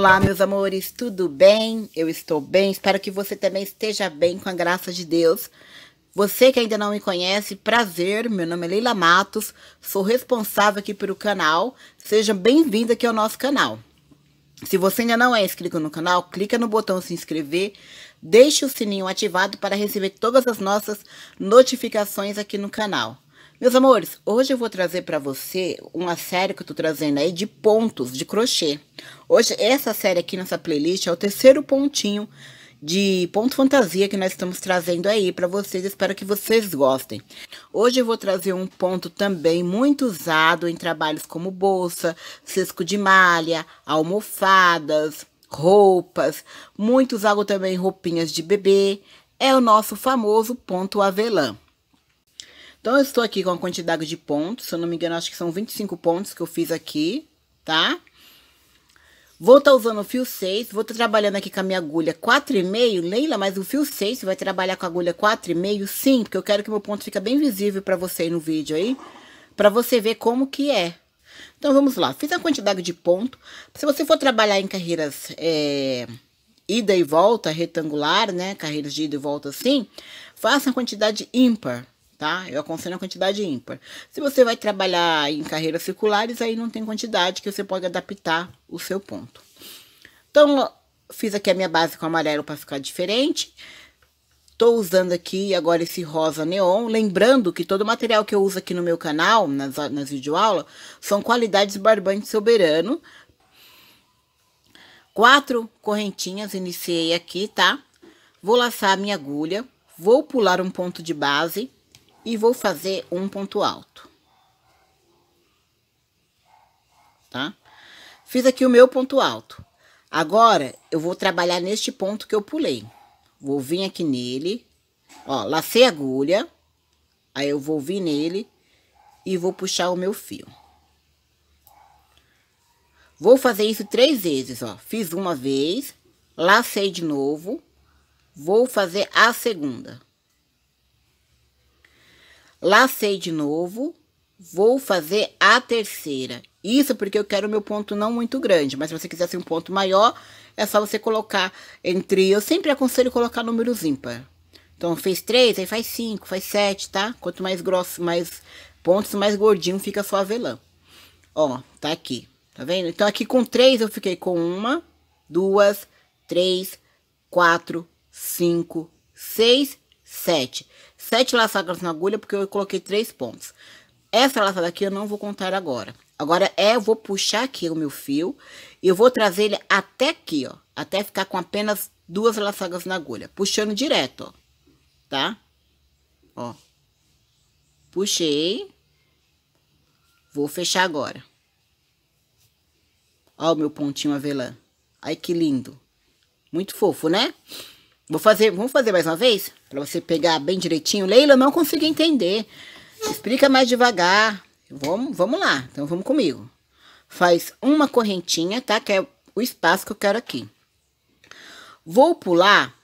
Olá, meus amores, tudo bem? Eu estou bem, espero que você também esteja bem, com a graça de Deus. Você que ainda não me conhece, prazer, meu nome é Leila Matos, sou responsável aqui pelo canal, seja bem-vindo aqui ao nosso canal. Se você ainda não é inscrito no canal, clica no botão se inscrever, deixe o sininho ativado para receber todas as nossas notificações aqui no canal. Meus amores, hoje eu vou trazer para você uma série que eu tô trazendo aí de pontos de crochê. Hoje, essa série aqui nessa playlist é o terceiro pontinho de ponto fantasia que nós estamos trazendo aí para vocês. Espero que vocês gostem. Hoje eu vou trazer um ponto também muito usado em trabalhos como bolsa, cisco de malha, almofadas, roupas. Muitos usado também roupinhas de bebê. É o nosso famoso ponto avelã. Então eu estou aqui com a quantidade de pontos, se eu não me engano, acho que são 25 pontos que eu fiz aqui, tá? Vou estar tá usando o fio 6, vou estar tá trabalhando aqui com a minha agulha 4,5. Leila, mas o fio 6 você vai trabalhar com a agulha 4,5? Sim, porque eu quero que meu ponto fique bem visível para você no vídeo aí, para você ver como que é. Então, vamos lá. Fiz a quantidade de ponto. Se você for trabalhar em carreiras é, ida e volta, retangular, né? Carreiras de ida e volta assim, faça a quantidade ímpar tá? Eu aconselho a quantidade ímpar. Se você vai trabalhar em carreiras circulares, aí não tem quantidade que você pode adaptar o seu ponto. Então, fiz aqui a minha base com amarelo para ficar diferente. Estou usando aqui agora esse rosa neon. Lembrando que todo o material que eu uso aqui no meu canal, nas, nas videoaulas, são qualidades barbante soberano. Quatro correntinhas iniciei aqui, tá? Vou laçar a minha agulha, vou pular um ponto de base, e vou fazer um ponto alto. Tá? Fiz aqui o meu ponto alto. Agora, eu vou trabalhar neste ponto que eu pulei. Vou vir aqui nele, ó, lacei a agulha, aí eu vou vir nele e vou puxar o meu fio. Vou fazer isso três vezes, ó. Fiz uma vez, lacei de novo, vou fazer a segunda. Lacei de novo, vou fazer a terceira. Isso porque eu quero meu ponto não muito grande, mas se você quisesse um ponto maior, é só você colocar entre... Eu sempre aconselho colocar números ímpar. Então, fez três, aí faz cinco, faz sete, tá? Quanto mais grosso, mais pontos, mais gordinho fica a sua avelã. Ó, tá aqui, tá vendo? Então, aqui com três eu fiquei com uma, duas, três, quatro, cinco, seis, sete sete laçadas na agulha, porque eu coloquei três pontos. Essa laçada aqui eu não vou contar agora. Agora é, eu vou puxar aqui o meu fio e eu vou trazer ele até aqui, ó. Até ficar com apenas duas laçadas na agulha. Puxando direto, ó. Tá? Ó. Puxei. Vou fechar agora. Ó o meu pontinho avelã. Ai, que lindo. Muito fofo, né? Vou fazer, vamos fazer mais uma vez? Para você pegar bem direitinho. Leila, eu não consigo entender. Explica mais devagar. Vamos, vamos lá. Então, vamos comigo. Faz uma correntinha, tá? Que é o espaço que eu quero aqui. Vou pular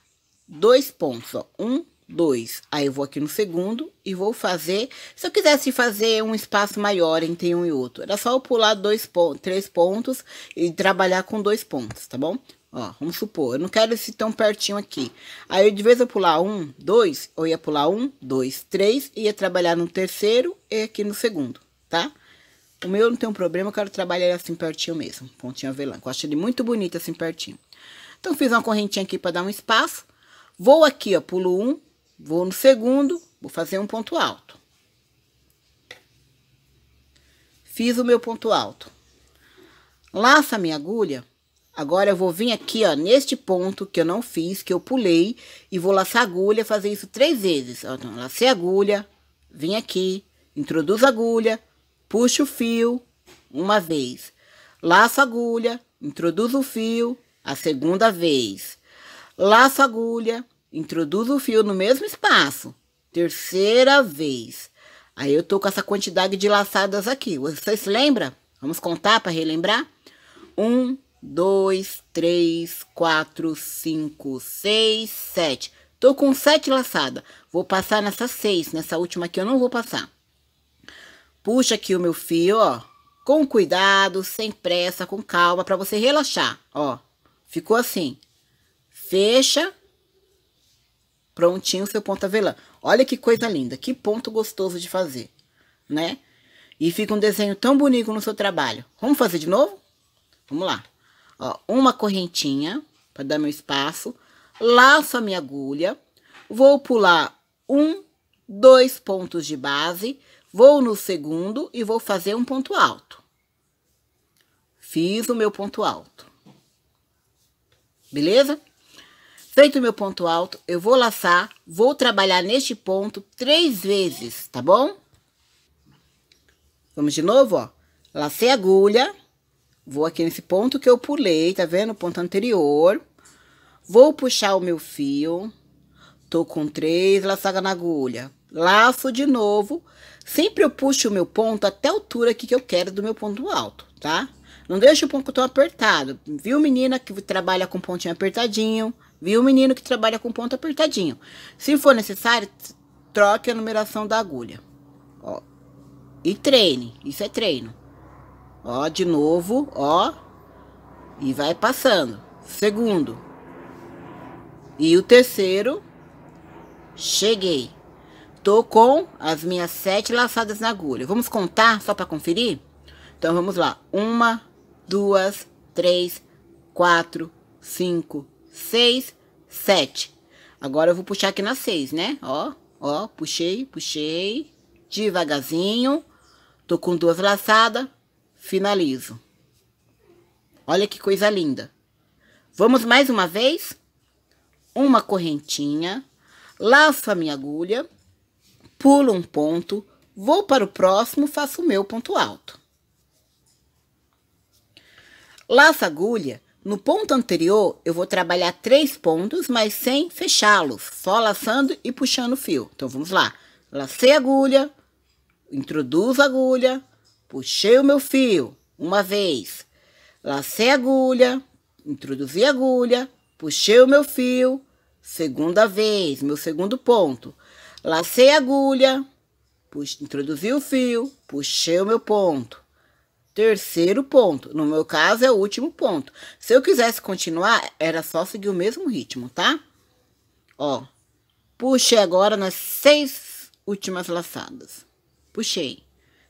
dois pontos, ó. Um, dois. Aí eu vou aqui no segundo e vou fazer... Se eu quisesse fazer um espaço maior entre um e outro, era só eu pular dois pontos, três pontos e trabalhar com dois pontos, tá bom? Ó, vamos supor, eu não quero esse tão pertinho aqui. Aí, de vez eu pular um, dois, eu ia pular um, dois, três, ia trabalhar no terceiro e aqui no segundo, tá? O meu não tem um problema, eu quero trabalhar assim pertinho mesmo, pontinho avelanco. Eu acho ele muito bonito assim pertinho. Então, fiz uma correntinha aqui para dar um espaço. Vou aqui, ó, pulo um, vou no segundo, vou fazer um ponto alto. Fiz o meu ponto alto. Laço a minha agulha Agora eu vou vir aqui, ó, neste ponto que eu não fiz, que eu pulei, e vou laçar agulha, fazer isso três vezes. Ó, então, lacei agulha, vim aqui, introduzo agulha, puxo o fio, uma vez. Laço agulha, introduzo o fio, a segunda vez. Laço agulha, introduzo o fio no mesmo espaço, terceira vez. Aí eu tô com essa quantidade de laçadas aqui. Vocês lembram? Vamos contar para relembrar? Um, 2, 3, 4, 5, 6, 7. Tô com 7 laçadas. Vou passar nessa 6, nessa última aqui eu não vou passar. Puxa aqui o meu fio, ó. Com cuidado, sem pressa, com calma, pra você relaxar, ó. Ficou assim. Fecha. Prontinho o seu ponto avelã. Olha que coisa linda, que ponto gostoso de fazer, né? E fica um desenho tão bonito no seu trabalho. Vamos fazer de novo? Vamos lá ó, uma correntinha para dar meu espaço, laço a minha agulha, vou pular um, dois pontos de base, vou no segundo e vou fazer um ponto alto. Fiz o meu ponto alto. Beleza? Feito o meu ponto alto, eu vou laçar, vou trabalhar neste ponto três vezes, tá bom? Vamos de novo, ó. Lacei a agulha, Vou aqui nesse ponto que eu pulei, tá vendo? Ponto anterior. Vou puxar o meu fio. Tô com três laçadas na agulha. Laço de novo. Sempre eu puxo o meu ponto até a altura aqui que eu quero do meu ponto alto, tá? Não deixa o ponto tão apertado. Viu, menina que trabalha com pontinho apertadinho? Viu, menino que trabalha com ponto apertadinho? Se for necessário, troque a numeração da agulha. Ó. E treine. Isso é treino. Ó, de novo, ó. E vai passando. Segundo. E o terceiro, cheguei. Tô com as minhas sete laçadas na agulha. Vamos contar só para conferir? Então vamos lá. Uma, duas, três, quatro, cinco, seis, sete. Agora eu vou puxar aqui na seis, né? Ó, ó, puxei, puxei. Devagarzinho. Tô com duas laçadas. Finalizo. Olha que coisa linda. Vamos mais uma vez? Uma correntinha, laço a minha agulha, pulo um ponto, vou para o próximo, faço o meu ponto alto. Laço a agulha, no ponto anterior eu vou trabalhar três pontos, mas sem fechá-los, só laçando e puxando o fio. Então vamos lá. Lacei a agulha, introduzo a agulha, Puxei o meu fio uma vez, lacei a agulha, introduzi a agulha, puxei o meu fio, segunda vez, meu segundo ponto. Lacei a agulha, introduzi o fio, puxei o meu ponto. Terceiro ponto, no meu caso é o último ponto. Se eu quisesse continuar, era só seguir o mesmo ritmo, tá? Ó, puxei agora nas seis últimas laçadas. Puxei.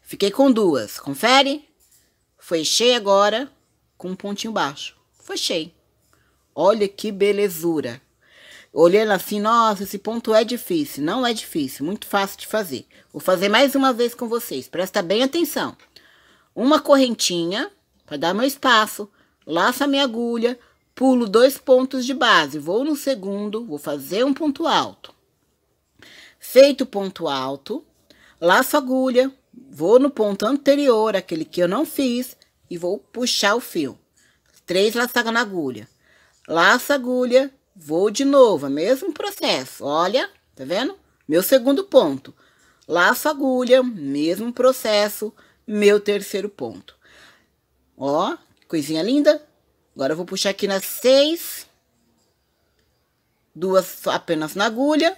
Fiquei com duas. Confere? Fechei agora com um pontinho baixo. cheio. Olha que belezura. Olhando assim, nossa, esse ponto é difícil. Não é difícil, muito fácil de fazer. Vou fazer mais uma vez com vocês. Presta bem atenção. Uma correntinha para dar meu espaço. Laço a minha agulha. Pulo dois pontos de base. Vou no segundo. Vou fazer um ponto alto. Feito o ponto alto, laço a agulha, Vou no ponto anterior, aquele que eu não fiz, e vou puxar o fio. Três laçadas na agulha. Laço a agulha, vou de novo, é mesmo processo. Olha, tá vendo? Meu segundo ponto. Laço a agulha, mesmo processo, meu terceiro ponto. Ó, coisinha linda. Agora eu vou puxar aqui nas seis. Duas apenas na agulha.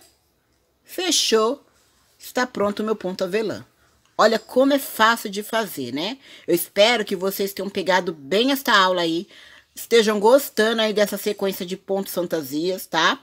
Fechou. Está pronto o meu ponto avelã. Olha como é fácil de fazer, né? Eu espero que vocês tenham pegado bem esta aula aí, estejam gostando aí dessa sequência de pontos fantasias, tá?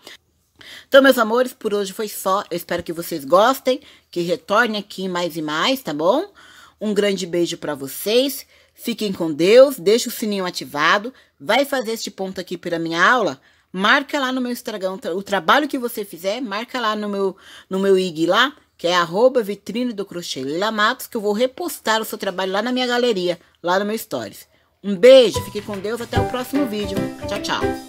Então, meus amores, por hoje foi só. Eu espero que vocês gostem, que retornem aqui mais e mais, tá bom? Um grande beijo para vocês. Fiquem com Deus, deixa o sininho ativado, vai fazer este ponto aqui pela minha aula, marca lá no meu Instagram o trabalho que você fizer, marca lá no meu no meu IG lá que é arroba vitrine do crochê Leila Matos, que eu vou repostar o seu trabalho lá na minha galeria, lá no meu stories. Um beijo, fique com Deus, até o próximo vídeo. Tchau, tchau.